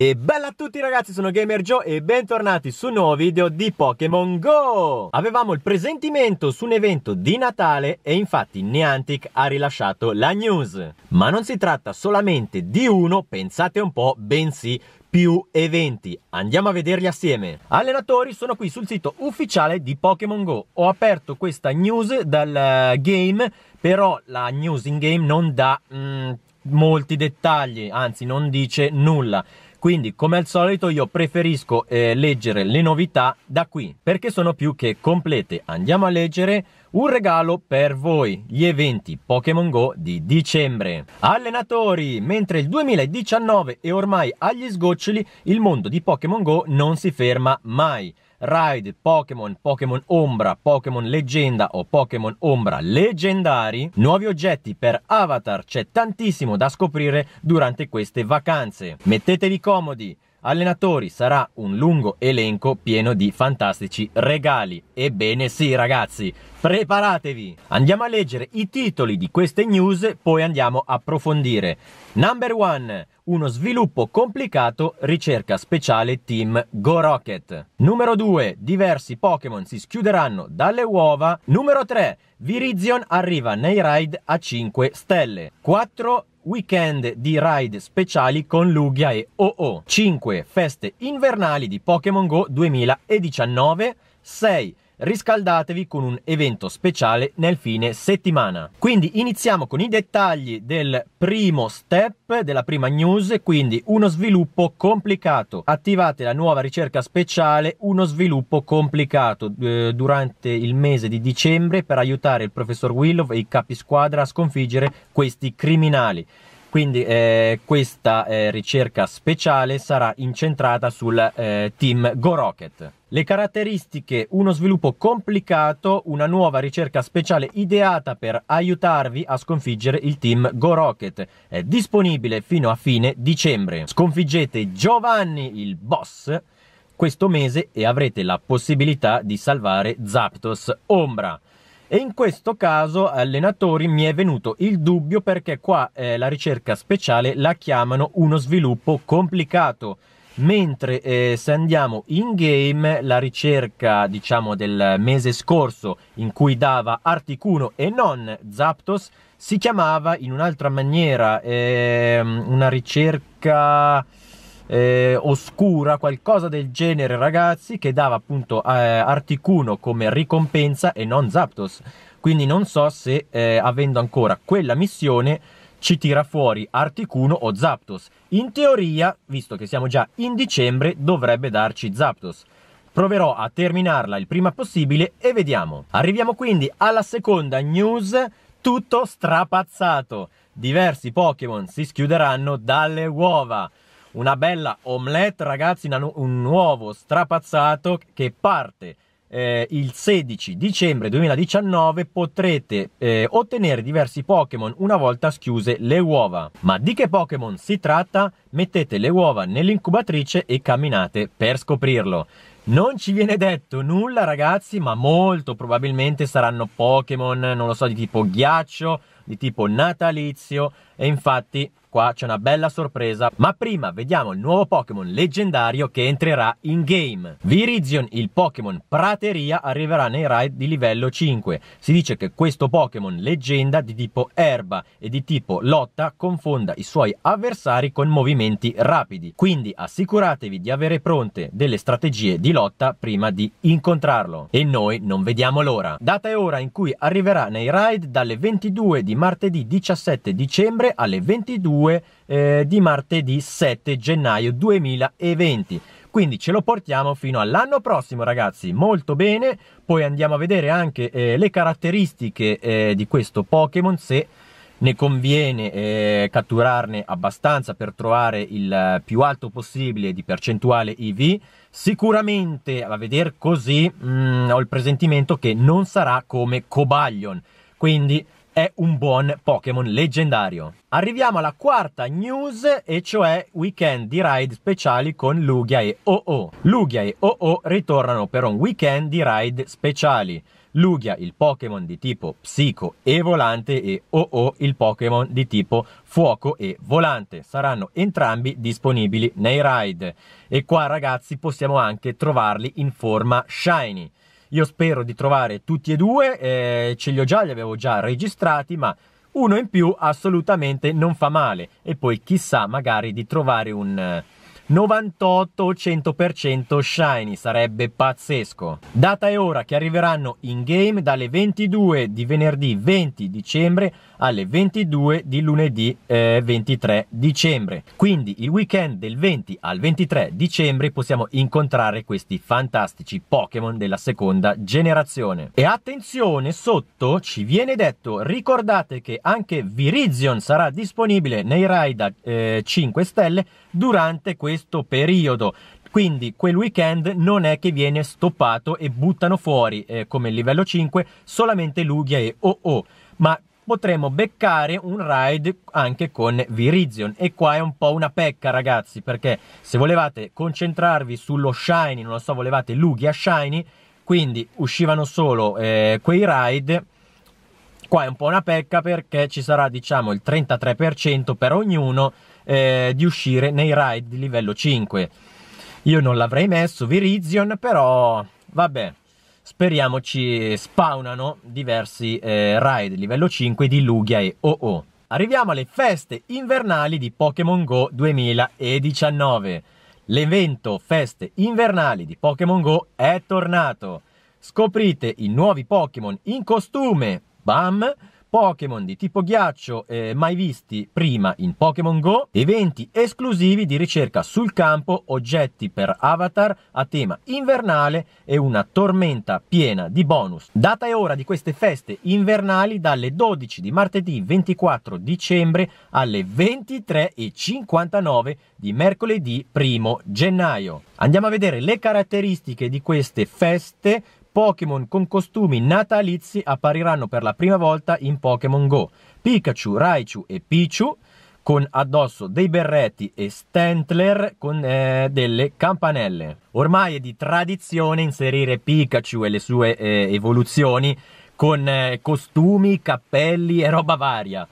E bella a tutti ragazzi, sono Gamer Joe e bentornati su un nuovo video di Pokémon GO! Avevamo il presentimento su un evento di Natale e infatti Niantic ha rilasciato la news. Ma non si tratta solamente di uno, pensate un po', bensì più eventi. Andiamo a vederli assieme. Allenatori, sono qui sul sito ufficiale di Pokémon Go. Ho aperto questa news dal eh, game, però la news in game non dà mm, molti dettagli, anzi non dice nulla. Quindi, come al solito, io preferisco eh, leggere le novità da qui, perché sono più che complete. Andiamo a leggere un regalo per voi, gli eventi Pokémon Go di dicembre. Allenatori, mentre il 2019 è ormai agli sgoccioli, il mondo di Pokémon Go non si ferma mai. Raid, Pokémon, Pokémon Ombra, Pokémon Leggenda o Pokémon Ombra Leggendari, nuovi oggetti per Avatar, c'è tantissimo da scoprire durante queste vacanze. Mettetevi comodi, allenatori sarà un lungo elenco pieno di fantastici regali. Ebbene sì ragazzi, preparatevi! Andiamo a leggere i titoli di queste news, poi andiamo a approfondire. Number 1 uno sviluppo complicato, ricerca speciale team Go Rocket. Numero 2, diversi Pokémon si schiuderanno dalle uova. Numero 3, Virizion arriva nei raid a 5 stelle. 4, weekend di raid speciali con Lugia e OO. 5, feste invernali di Pokémon Go 2019. 6, riscaldatevi con un evento speciale nel fine settimana. Quindi iniziamo con i dettagli del primo step, della prima news, quindi uno sviluppo complicato. Attivate la nuova ricerca speciale, uno sviluppo complicato eh, durante il mese di dicembre per aiutare il professor Willow e i capi squadra a sconfiggere questi criminali. Quindi eh, questa eh, ricerca speciale sarà incentrata sul eh, team Go Rocket. Le caratteristiche, uno sviluppo complicato, una nuova ricerca speciale ideata per aiutarvi a sconfiggere il team Go Rocket. È disponibile fino a fine dicembre. Sconfiggete Giovanni, il boss, questo mese e avrete la possibilità di salvare Zapdos Ombra. E in questo caso, allenatori, mi è venuto il dubbio perché qua eh, la ricerca speciale la chiamano uno sviluppo complicato. Mentre eh, se andiamo in game, la ricerca diciamo del mese scorso in cui dava Articuno e non Zapdos si chiamava in un'altra maniera eh, una ricerca eh, oscura, qualcosa del genere ragazzi, che dava appunto eh, Articuno come ricompensa e non Zapdos. Quindi non so se eh, avendo ancora quella missione ci tira fuori Articuno o Zapdos. In teoria, visto che siamo già in dicembre, dovrebbe darci Zapdos. Proverò a terminarla il prima possibile e vediamo. Arriviamo quindi alla seconda news, tutto strapazzato. Diversi Pokémon si schiuderanno dalle uova una bella omelette, ragazzi, un uovo strapazzato che parte eh, il 16 dicembre 2019 potrete eh, ottenere diversi Pokémon una volta schiuse le uova. Ma di che Pokémon si tratta? Mettete le uova nell'incubatrice e camminate per scoprirlo. Non ci viene detto nulla ragazzi, ma molto probabilmente saranno Pokémon, non lo so, di tipo ghiaccio, di tipo natalizio e infatti qua c'è una bella sorpresa, ma prima vediamo il nuovo Pokémon leggendario che entrerà in game. Virizion, il Pokémon Prateria, arriverà nei raid di livello 5. Si dice che questo Pokémon leggenda di tipo erba e di tipo lotta confonda i suoi avversari con movimenti rapidi, quindi assicuratevi di avere pronte delle strategie di lotta prima di incontrarlo. E noi non vediamo l'ora. Data e ora in cui arriverà nei raid dalle 22 di martedì 17 dicembre alle 22 2 eh, di martedì 7 gennaio 2020 quindi ce lo portiamo fino all'anno prossimo ragazzi molto bene poi andiamo a vedere anche eh, le caratteristiche eh, di questo Pokémon se ne conviene eh, catturarne abbastanza per trovare il più alto possibile di percentuale IV sicuramente a vedere così mh, mm, ho il presentimento che non sarà come Cobalion. quindi è un buon Pokémon leggendario. Arriviamo alla quarta news, e cioè weekend di ride speciali con Lugia e OO. Lugia e OO ritornano per un weekend di ride speciali. Lugia il Pokémon di tipo psico e volante e OO il Pokémon di tipo fuoco e volante. Saranno entrambi disponibili nei ride. E qua ragazzi possiamo anche trovarli in forma shiny. Io spero di trovare tutti e due, eh, ce li ho già, li avevo già registrati, ma uno in più assolutamente non fa male. E poi chissà magari di trovare un eh, 98-100% shiny, sarebbe pazzesco. Data e ora che arriveranno in game dalle 22 di venerdì 20 dicembre alle 22 di lunedì eh, 23 dicembre. Quindi il weekend del 20 al 23 dicembre possiamo incontrare questi fantastici Pokémon della seconda generazione. E attenzione, sotto ci viene detto, ricordate che anche Virizion sarà disponibile nei raid eh, 5 stelle durante questo questo periodo. Quindi quel weekend non è che viene stoppato e buttano fuori eh, come livello 5 solamente Lugia e OO, ma potremmo beccare un ride anche con Virizion e qua è un po' una pecca ragazzi perché se volevate concentrarvi sullo shiny, non lo so, volevate Lugia shiny, quindi uscivano solo eh, quei ride qua è un po' una pecca perché ci sarà diciamo il 33% per ognuno eh, di uscire nei raid di livello 5. Io non l'avrei messo Virizion, però vabbè, speriamo ci spawnano diversi eh, raid livello 5 di Lugia e OO. Arriviamo alle feste invernali di Pokémon Go 2019. L'evento Feste Invernali di Pokémon Go è tornato. Scoprite i nuovi Pokémon in costume, bam, Pokémon di tipo ghiaccio eh, mai visti prima in Pokémon Go, eventi esclusivi di ricerca sul campo, oggetti per avatar a tema invernale e una tormenta piena di bonus. Data e ora di queste feste invernali dalle 12 di martedì 24 dicembre alle 23.59 di mercoledì 1 gennaio. Andiamo a vedere le caratteristiche di queste feste Pokémon con costumi natalizi appariranno per la prima volta in Pokémon Go. Pikachu, Raichu e Pichu con addosso dei berretti e Stentler con eh, delle campanelle. Ormai è di tradizione inserire Pikachu e le sue eh, evoluzioni con eh, costumi, cappelli e roba varia.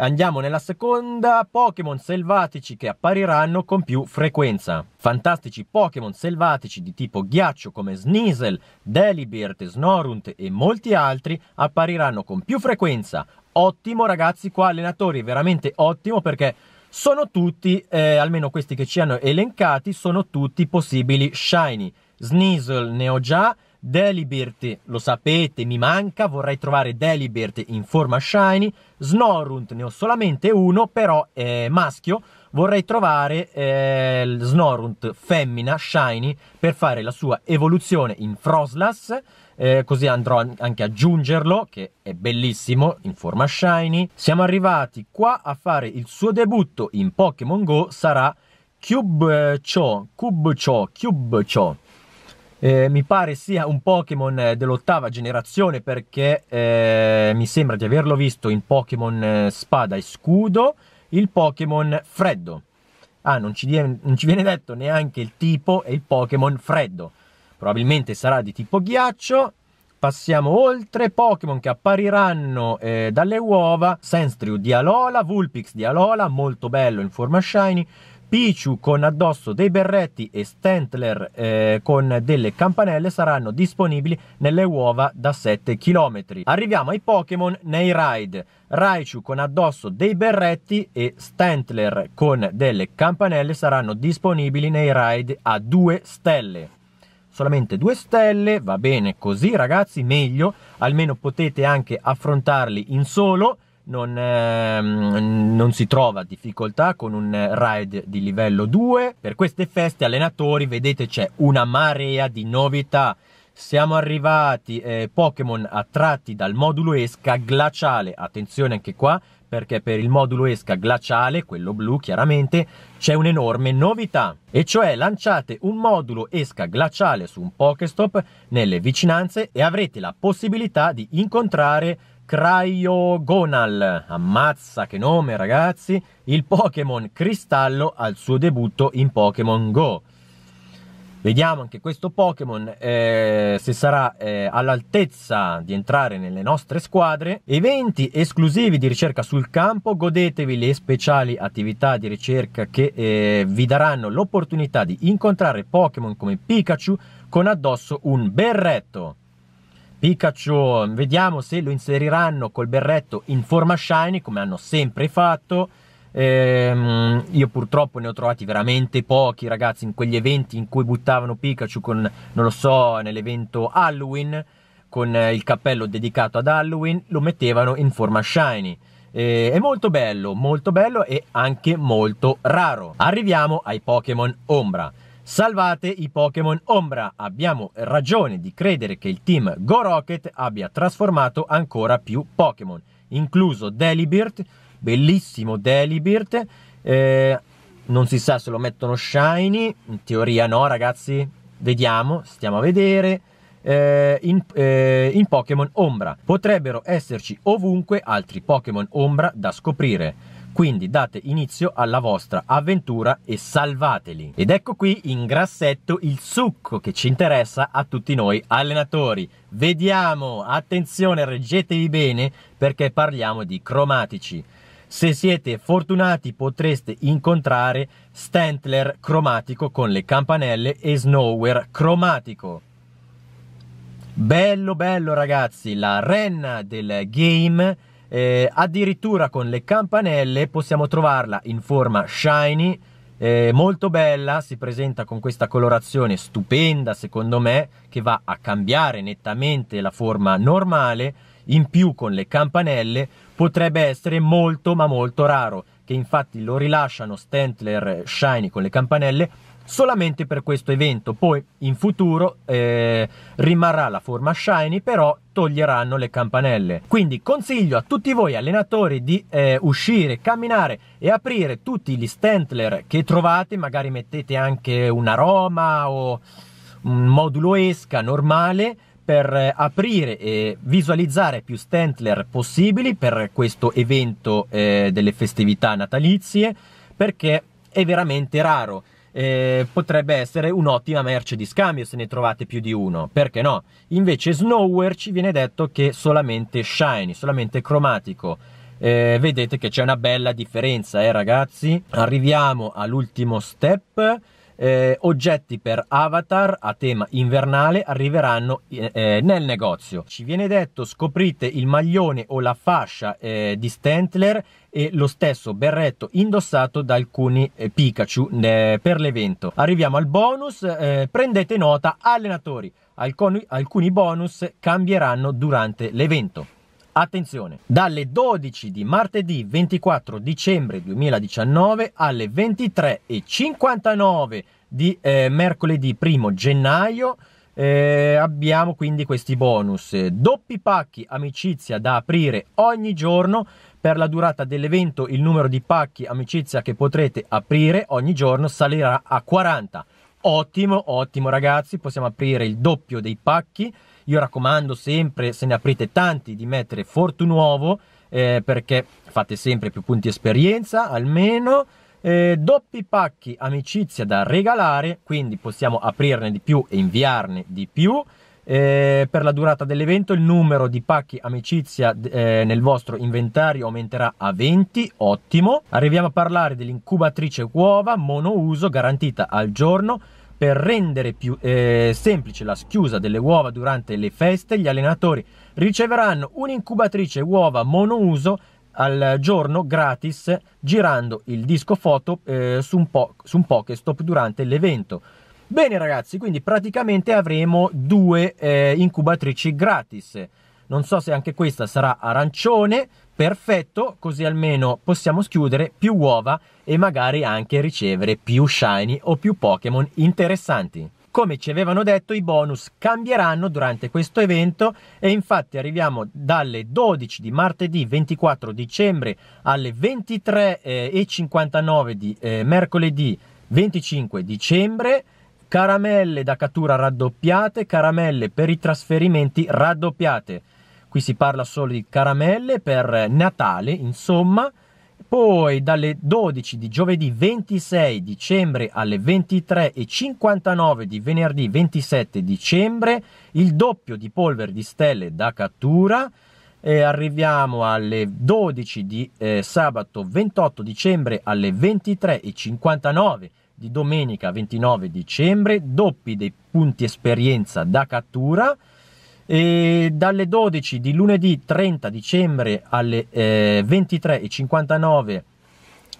Andiamo nella seconda, Pokémon selvatici che appariranno con più frequenza. Fantastici Pokémon selvatici di tipo ghiaccio come Sneasel, Delibird, Snorunt e molti altri appariranno con più frequenza. Ottimo ragazzi, qua allenatori, veramente ottimo perché sono tutti, eh, almeno questi che ci hanno elencati, sono tutti possibili shiny. Sneasel ne ho già, Delibirte, lo sapete, mi manca, vorrei trovare Delibirte in forma shiny, Snorunt ne ho solamente uno, però è eh, maschio, vorrei trovare eh, Snorunt femmina shiny per fare la sua evoluzione in Froslas, eh, così andrò anche a aggiungerlo, che è bellissimo, in forma shiny. Siamo arrivati qua a fare il suo debutto in Pokémon Go, sarà Cube Cho, Cube Cube Cho eh, mi pare sia un Pokémon eh, dell'ottava generazione perché eh, mi sembra di averlo visto in Pokémon eh, Spada e Scudo, il Pokémon Freddo. Ah, non ci, viene, non ci viene detto neanche il tipo è il Pokémon Freddo. Probabilmente sarà di tipo ghiaccio. Passiamo oltre Pokémon che appariranno eh, dalle uova: Senstriu di Alola, Vulpix di Alola, molto bello in forma shiny, Pichu con addosso dei berretti e Stentler eh, con delle campanelle saranno disponibili nelle uova da 7 km. Arriviamo ai Pokémon nei raid. Raichu con addosso dei berretti e Stentler con delle campanelle saranno disponibili nei raid a 2 stelle. Solamente 2 stelle, va bene così ragazzi, meglio, almeno potete anche affrontarli in solo non, ehm, non, si trova difficoltà con un ride di livello 2. Per queste feste allenatori, vedete, c'è una marea di novità. Siamo arrivati eh, Pokémon attratti dal modulo esca glaciale. Attenzione anche qua, perché per il modulo esca glaciale, quello blu chiaramente, c'è un'enorme novità, e cioè lanciate un modulo esca glaciale su un Pokéstop nelle vicinanze e avrete la possibilità di incontrare Cryogonal, ammazza che nome ragazzi, il Pokémon Cristallo al suo debutto in Pokémon Go. Vediamo anche questo Pokémon eh, se sarà eh, all'altezza di entrare nelle nostre squadre. Eventi esclusivi di ricerca sul campo, godetevi le speciali attività di ricerca che eh, vi daranno l'opportunità di incontrare Pokémon come Pikachu con addosso un berretto. Pikachu, vediamo se lo inseriranno col berretto in forma shiny come hanno sempre fatto. Ehm, io purtroppo ne ho trovati veramente pochi ragazzi in quegli eventi in cui buttavano Pikachu con, non lo so, nell'evento Halloween con eh, il cappello dedicato ad Halloween, lo mettevano in forma shiny. E, eh, è molto bello, molto bello e anche molto raro. Arriviamo ai Pokémon Ombra. Salvate i Pokémon Ombra, abbiamo ragione di credere che il team Go Rocket abbia trasformato ancora più Pokémon, incluso Delibirt, bellissimo Delibirt, eh, non si sa se lo mettono Shiny, in teoria no ragazzi, vediamo, stiamo a vedere, eh, in, eh, in Pokémon Ombra. Potrebbero esserci ovunque altri Pokémon Ombra da scoprire. Quindi date inizio alla vostra avventura e salvateli. Ed ecco qui in grassetto il succo che ci interessa a tutti noi allenatori. Vediamo, attenzione, reggetevi bene perché parliamo di cromatici. Se siete fortunati potreste incontrare Stentler cromatico con le campanelle e Snower cromatico. Bello bello ragazzi, la renna del game eh, addirittura con le campanelle possiamo trovarla in forma shiny, eh, molto bella, si presenta con questa colorazione stupenda secondo me che va a cambiare nettamente la forma normale, in più con le campanelle potrebbe essere molto ma molto raro che infatti lo rilasciano Stentler eh, Shiny con le campanelle solamente per questo evento. Poi in futuro eh, rimarrà la forma shiny, però toglieranno le campanelle. Quindi consiglio a tutti voi allenatori di eh, uscire, camminare e aprire tutti gli stentler che trovate, magari mettete anche un aroma o un modulo esca normale per eh, aprire e visualizzare più Stentler possibili per questo evento eh, delle festività natalizie perché è veramente raro eh, potrebbe essere un'ottima merce di scambio se ne trovate più di uno, perché no? Invece Snowware ci viene detto che solamente shiny, solamente cromatico. Eh, vedete che c'è una bella differenza, eh ragazzi? Arriviamo all'ultimo step. Eh, oggetti per avatar a tema invernale arriveranno eh, eh nel negozio. Ci viene detto scoprite il maglione o la fascia eh, di Stentler e lo stesso berretto indossato da alcuni eh, Pikachu eh, per l'evento. Arriviamo al bonus, eh, prendete nota allenatori, alcuni, alcuni bonus cambieranno durante l'evento. Attenzione, dalle 12 di martedì 24 dicembre 2019 alle 23.59 di eh, mercoledì 1 gennaio eh, abbiamo quindi questi bonus doppi pacchi amicizia da aprire ogni giorno per la durata dell'evento il numero di pacchi amicizia che potrete aprire ogni giorno salirà a 40. Ottimo, ottimo ragazzi, possiamo aprire il doppio dei pacchi. Io raccomando sempre, se ne aprite tanti, di mettere Fortu Nuovo eh, perché fate sempre più punti esperienza almeno. Eh, doppi pacchi amicizia da regalare, quindi possiamo aprirne di più e inviarne di più eh, per la durata dell'evento il numero di pacchi amicizia eh, nel vostro inventario aumenterà a 20, ottimo. Arriviamo a parlare dell'incubatrice uova monouso garantita al giorno per rendere più eh, semplice la schiusa delle uova durante le feste, gli allenatori riceveranno un'incubatrice uova monouso al giorno gratis girando il disco foto eh, su, un po- un Pokestop durante l'evento. Bene ragazzi, quindi praticamente avremo due eh, incubatrici gratis. Non so se anche questa sarà arancione, perfetto, così almeno possiamo schiudere più uova e magari anche ricevere più shiny o più Pokémon interessanti. Come ci avevano detto i bonus cambieranno durante questo evento e infatti arriviamo dalle 12 di martedì 24 dicembre alle 23.59 eh, di eh, mercoledì 25 dicembre caramelle da cattura raddoppiate, caramelle per i trasferimenti raddoppiate. Qui si parla solo di caramelle per Natale, insomma. Poi dalle 12 di giovedì 26 dicembre alle 23.59 di venerdì 27 dicembre il doppio di polvere di stelle da cattura e arriviamo alle 12 di eh, sabato 28 dicembre alle 23.59 di domenica 29 dicembre, doppi dei punti esperienza da cattura. E dalle 12 di lunedì 30 dicembre alle eh, 23.59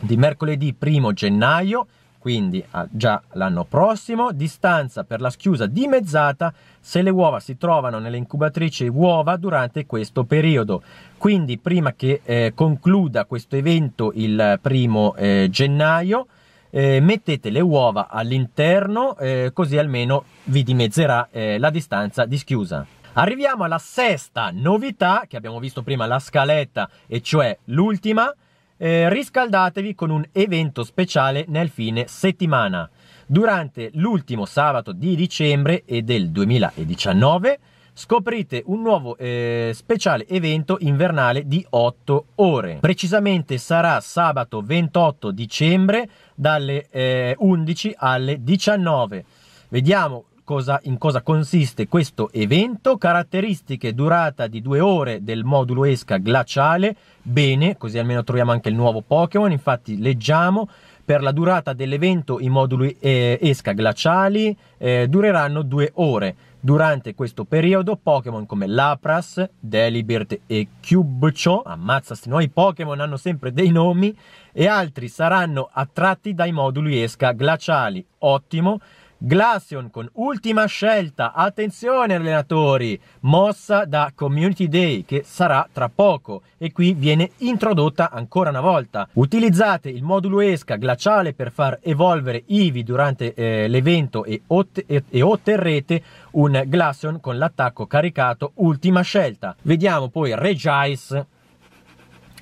di mercoledì 1 gennaio, quindi ah, già l'anno prossimo, distanza per la schiusa dimezzata se le uova si trovano nelle incubatrici uova durante questo periodo. Quindi prima che eh, concluda questo evento il primo eh, gennaio, eh, mettete le uova all'interno eh, così almeno vi dimezzerà eh, la distanza di schiusa. Arriviamo alla sesta novità che abbiamo visto prima la scaletta e cioè l'ultima. Eh, riscaldatevi con un evento speciale nel fine settimana. Durante l'ultimo sabato di dicembre e del 2019 scoprite un nuovo eh, speciale evento invernale di 8 ore. Precisamente sarà sabato 28 dicembre dalle eh, 11 alle 19. Vediamo cosa, in cosa consiste questo evento, caratteristiche, durata di 2 ore del modulo esca glaciale, bene, così almeno troviamo anche il nuovo Pokémon, infatti leggiamo per la durata dell'evento i moduli eh, esca glaciali eh, dureranno due ore. Durante questo periodo Pokémon come Lapras, Delibird e Cubcho, ammazza sti nuovi Pokémon hanno sempre dei nomi, e altri saranno attratti dai moduli esca glaciali. Ottimo, Glassion con ultima scelta, attenzione allenatori, mossa da Community Day che sarà tra poco e qui viene introdotta ancora una volta. Utilizzate il modulo esca glaciale per far evolvere Ivi durante eh, l'evento e, ot e, e, otterrete un Glassion con l'attacco caricato ultima scelta. Vediamo poi Regice,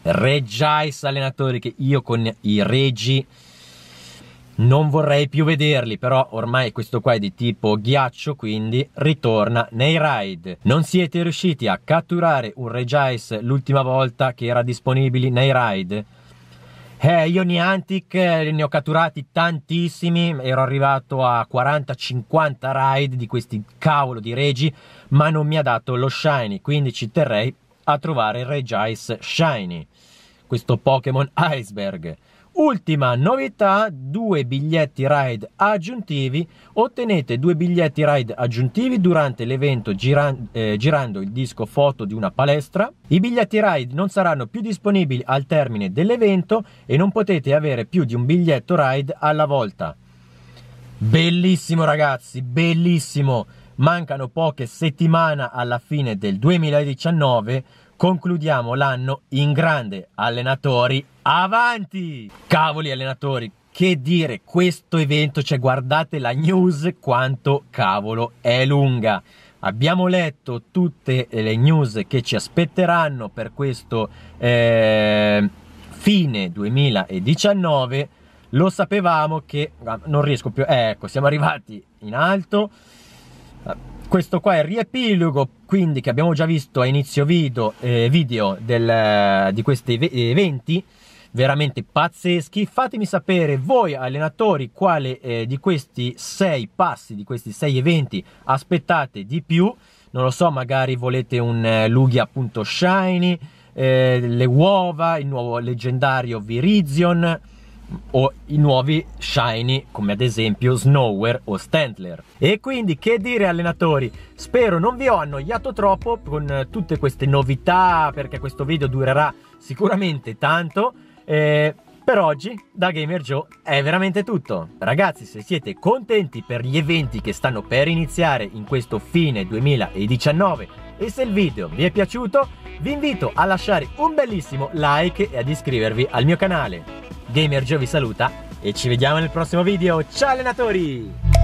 Regice allenatori che io con i Regi non vorrei più vederli, però ormai questo qua è di tipo ghiaccio, quindi ritorna nei raid. Non siete riusciti a catturare un Regice l'ultima volta che era disponibile nei raid? Eh, io Niantic eh, ne ho catturati tantissimi, ero arrivato a 40-50 raid di questi cavolo di regi, ma non mi ha dato lo shiny, quindi ci terrei a trovare il Regice shiny, questo Pokémon Iceberg. Ultima novità, due biglietti ride aggiuntivi. Ottenete due biglietti ride aggiuntivi durante l'evento giran eh, girando il disco foto di una palestra. I biglietti ride non saranno più disponibili al termine dell'evento e non potete avere più di un biglietto ride alla volta. Bellissimo ragazzi, bellissimo. Mancano poche settimane alla fine del 2019. Concludiamo l'anno in grande, allenatori Avanti! Cavoli allenatori, che dire, questo evento, cioè guardate la news quanto cavolo è lunga. Abbiamo letto tutte le news che ci aspetteranno per questo eh, fine 2019. Lo sapevamo che ah, non riesco più. Eh, ecco, siamo arrivati in alto. Questo qua è il riepilogo, quindi che abbiamo già visto a inizio video, eh, video del, di questi eventi veramente pazzeschi. Fatemi sapere voi allenatori quale eh, di questi sei passi, di questi sei eventi aspettate di più. Non lo so, magari volete un eh, Lughi appunto shiny, eh, le uova, il nuovo leggendario Virizion o i nuovi shiny come ad esempio Snower o Stantler e quindi che dire allenatori spero non vi ho annoiato troppo con eh, tutte queste novità perché questo video durerà sicuramente tanto eh, per oggi da Gamer Joe è veramente tutto. Ragazzi, se siete contenti per gli eventi che stanno per iniziare in questo fine 2019 e se il video vi è piaciuto, vi invito a lasciare un bellissimo like e ad iscrivervi al mio canale. Gamer Joe vi saluta e ci vediamo nel prossimo video. Ciao allenatori!